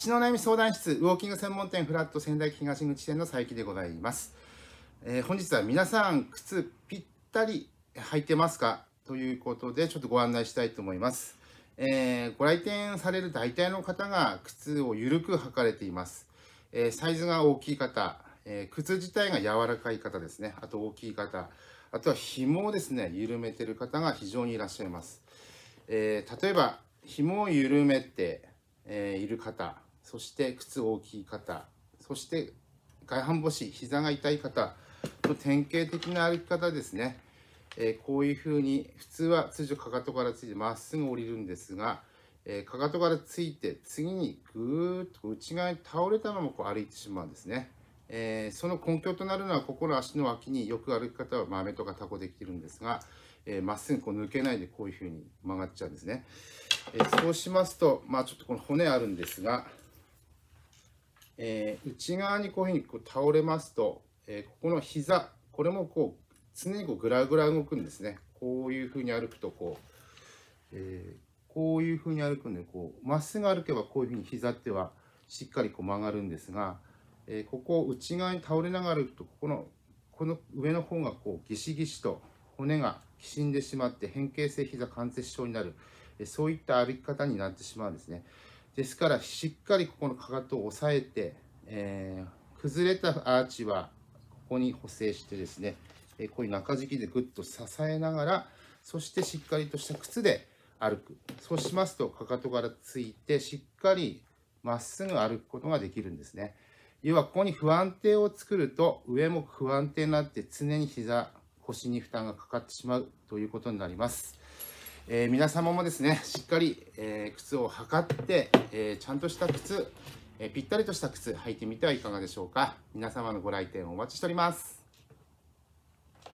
血の悩み相談室、ウォーキング専門店フラット仙台東口店の佐伯でございます。えー、本日は皆さん、靴ぴったり履いてますかということで、ちょっとご案内したいと思います。えー、ご来店される大体の方が靴を緩く履かれています。えー、サイズが大きい方、え靴自体が柔らかい方ですね。あと大きい方、あとは紐をですね、緩めてる方が非常にいらっしゃいます。え例えば、紐を緩めて、えいる方、そして靴大きい方そして外反母趾膝が痛い方の典型的な歩き方ですね、えー、こういうふうに普通は通常かかとからついてまっすぐ降りるんですが、えー、かかとからついて次にぐーっと内側に倒れたままこう歩いてしまうんですね。えー、その根拠となるのはここの足の脇によく歩き方は豆とかタコできてるんですがま、えー、っすぐこう抜けないでこういうふうに曲がっちゃうんですね、えー、そうしますとまあちょっとこの骨あるんですがえー、内側にこういうふうにこう倒れますと、えー、ここの膝これもこう常にこうグラグラ動くんですねこういうふうに歩くとこう、えー、こういうふうに歩くんでこうまっすぐ歩けばこういうふうに膝ってはしっかりこう曲がるんですが、えここ内側に倒れながら歩くとここのこの上の方がこうギシギシと骨がきしんでしまって変形性膝関節症になるそういった歩き方になってしまうんですね。ですからしっかりここのかかとを押さえて、えー、崩れたアーチはここに補正してですね、えー、こういう中敷きでぐっと支えながらそしてしっかりとした靴で歩くそうしますとかかとからついてしっかりまっすぐ歩くことができるんですね要はここに不安定を作ると上も不安定になって常に膝腰に負担がかかってしまうということになりますえー、皆様もですねしっかり、えー、靴を測って、えー、ちゃんとした靴、えぴったりとした靴履いてみてはいかがでしょうか皆様のご来店お待ちしております